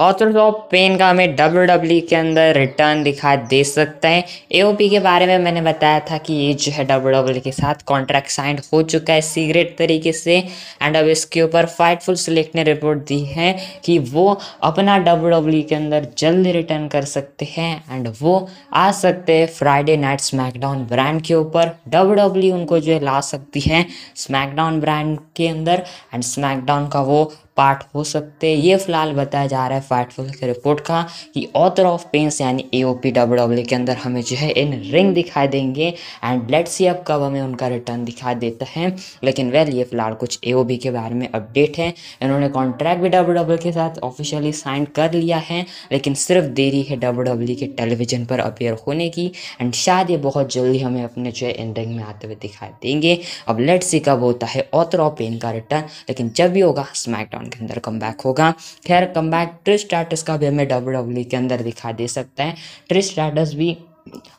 of Pain का हमें W W e के अंदर रिटर्न दिखा दे सकते हैं पी के बारे में मैंने बताया था कि ये जो है डब्ल्यू डब्ल्यू e के साथ कॉन्ट्रैक्ट साइन हो चुका है सीग्रेट तरीके से एंड अब इसके ऊपर फाइटफुल सिलेक्ट ने रिपोर्ट दी है कि वो अपना डब्ल्यू डब्ल्यू e के अंदर जल्द रिटर्न कर सकते हैं एंड वो आ सकते हैं फ्राइडे नाइट स्मैकडाउन ब्रांड के ऊपर डब्ल्यू डब्ल्यू उनको जो है ला सकती है स्मैकडाउन ब्रांड के अंदर एंड स्मैकडाउन का वो पार्ट हो सकते हैं ये फिलहाल बताया जा रहा है फाइटफुल के रिपोर्ट का कि ऑथर ऑफ पेंस यानी A O P W W के अंदर हमें जो है इन रिंग दिखाई देंगे एंड लेट सी अब कब हमें उनका रिटर्न दिखाई देता है लेकिन वेल ये फिलहाल कुछ ए ओ बी के बारे में अपडेट है इन्होंने कॉन्ट्रैक्ट भी डब्ल्यू डब्ल्यू e के साथ ऑफिशियली साइन कर लिया है लेकिन सिर्फ देरी है डब्ल्यू डब्ल्यू e के टेलीविजन पर अपेयर होने की एंड शायद ये बहुत जल्दी हमें अपने जो है इन रिंग में आते हुए दिखाई देंगे अब लेट सी कब होता है ऑथर ऑफ पेन का रिटर्न लेकिन जब भी होगा स्मैकडाउन राउंड के अंदर कम होगा खैर कम बैक ट्रिस्टार्टस का भी हमें डब्ल्यू e के अंदर दिखा दे सकता है ट्रिस्टार्टस भी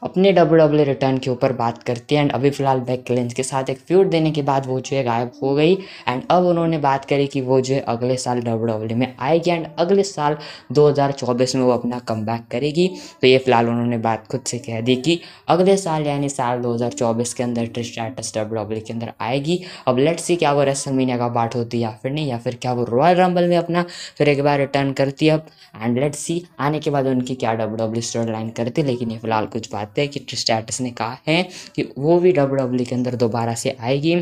अपने डब्ल्यू डब्ल्यू रिटर्न के ऊपर बात करती है एंड अभी फिलहाल बैक क्लेंस के साथ एक फ्यूट देने के बाद वो जो है गायब हो गई एंड अब उन्होंने बात करी कि वो जो है अगले साल डब्ल्यू डब्ल्यू e में आएगी एंड अगले साल 2024 में वो अपना कम करेगी तो ये फिलहाल उन्होंने बात खुद से कह दी कि अगले साल यानी साल दो के अंदर ट्रिस्टाटस डब्ल्यू डब्ल्यू के अंदर आएगी अब लेट सी क्या वो रेसल मीनिया का बाट होती है या फिर नहीं या फिर क्या वो रॉयल रंबल में अपना फिर एक बार रिटर्न करती है अब एंड लेट सी आने के बाद उनकी क्या डब्ल्यू डब्ल्यू स्टोर लाइन करती लेकिन ये फिलहाल कुछ बातें कि स्टैटस ने कहा है कि वो भी डब्ल्यू के अंदर दोबारा से आएगी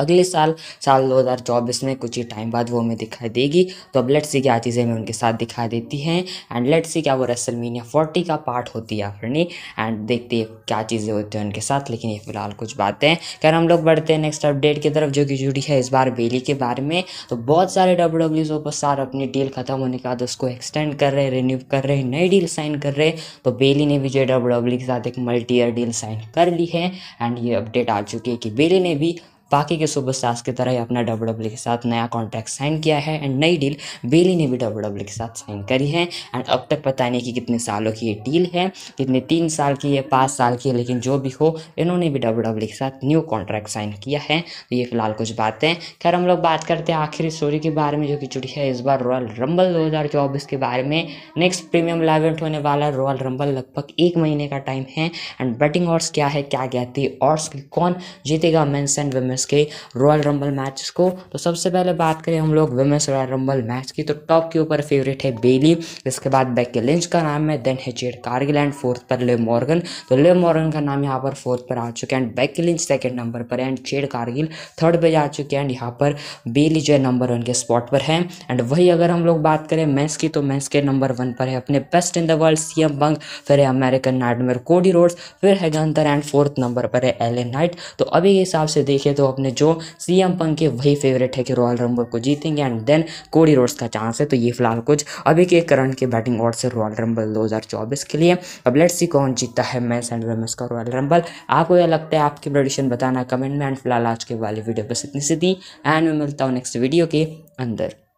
अगले साल साल 2024 में कुछ ही टाइम बाद वो हमें दिखाई देगी तो अब लेट्स सी क्या चीज़ें हमें उनके साथ दिखाई देती हैं एंड लेट्स सी क्या वो रेसलमीनिया फोर्टी का पार्ट होती है या फिर नहीं एंड देखते हैं क्या चीज़ें होती हैं उनके साथ लेकिन ये फिलहाल कुछ बातें खैर हम लोग बढ़ते हैं नेक्स्ट अपडेट की तरफ जो कि जुड़ी है इस बार बेली के बारे में तो बहुत सारे डब्ल्यू डब्ल्यू सुपरस्टार अपनी डील खत्म होने के बाद उसको एक्सटेंड कर रहे हैं रिन्यू कर रहे हैं नई डील साइन कर रहे हैं तो बेली ने भी जो है डब्ल्यू डब्ल्यू e के साथ एक मल्टी ईयर डील साइन कर ली है एंड ये अपडेट आ चुकी है कि बेली ने भी बाकी के सुपरस्टार्स की तरह ही अपना डब्ल्यू डब्ल्यू के साथ नया कॉन्ट्रैक्ट साइन किया है एंड नई डील बेली ने भी डब्ल्यू डब्ल्यू के साथ साइन करी है एंड अब तक पता नहीं कि कितने सालों की ये डील है कितने तीन साल की है पाँच साल की है लेकिन जो भी हो इन्होंने भी डब्ल्यू डब्ल्यू के साथ न्यू कॉन्ट्रैक्ट साइन किया है तो ये फिलहाल कुछ बातें खैर हम लोग बात करते हैं आखिरी स्टोरी के बारे में जो कि चुटी है इस बार रॉयल रंबल दो के बारे में नेक्स्ट प्रीमियम इलेवेंट होने वाला रॉयल रंबल लगभग एक महीने का टाइम है एंड बैटिंग ऑर्ड्स क्या है क्या कहती है ऑर्ड्स कौन जीतेगा मेन्स एंड वेमेंस विमेंस के रॉयल रंबल मैच को तो सबसे पहले बात करें हम लोग विमेंस रॉयल रंबल मैच की तो टॉप के ऊपर फेवरेट है बेली इसके बाद बैके लिंच का नाम है देन है जेड कारगिल एंड फोर्थ पर ले मॉर्गन तो ले मॉर्गन का नाम यहाँ पर फोर्थ पर आ चुके हैं and Becky Lynch second number पर एंड जेड कारगिल थर्ड पर जा चुके हैं एंड यहाँ पर बेली जो है नंबर वन के स्पॉट पर है एंड वही अगर हम लोग बात करें मैंस की तो मैंस के नंबर वन पर है अपने best in the world C M Punk फिर है अमेरिकन नाइटमेयर कोडी रोड्स फिर है गंतर एंड फोर्थ नंबर पर है एल नाइट तो अभी के हिसाब से देखें तो अपने जो सी एम पंक के वही फेवरेट है कि रॉयल रंबल को जीतेंगे एंड देन कोडी रोड्स का चांस है तो ये फिलहाल कुछ अभी के करंट के बैटिंग ऑर्ड से रॉयल रंबल 2024 के लिए अब लेट्स सी कौन जीतता है मैं सेंड वेमेस का रॉयल रंबल आपको यह लगता है आपकी प्रडिशन बताना कमेंट में एंड फिलहाल आज के वाली वीडियो बस इतनी सी थी एंड मैं मिलता हूँ नेक्स्ट वीडियो के अंदर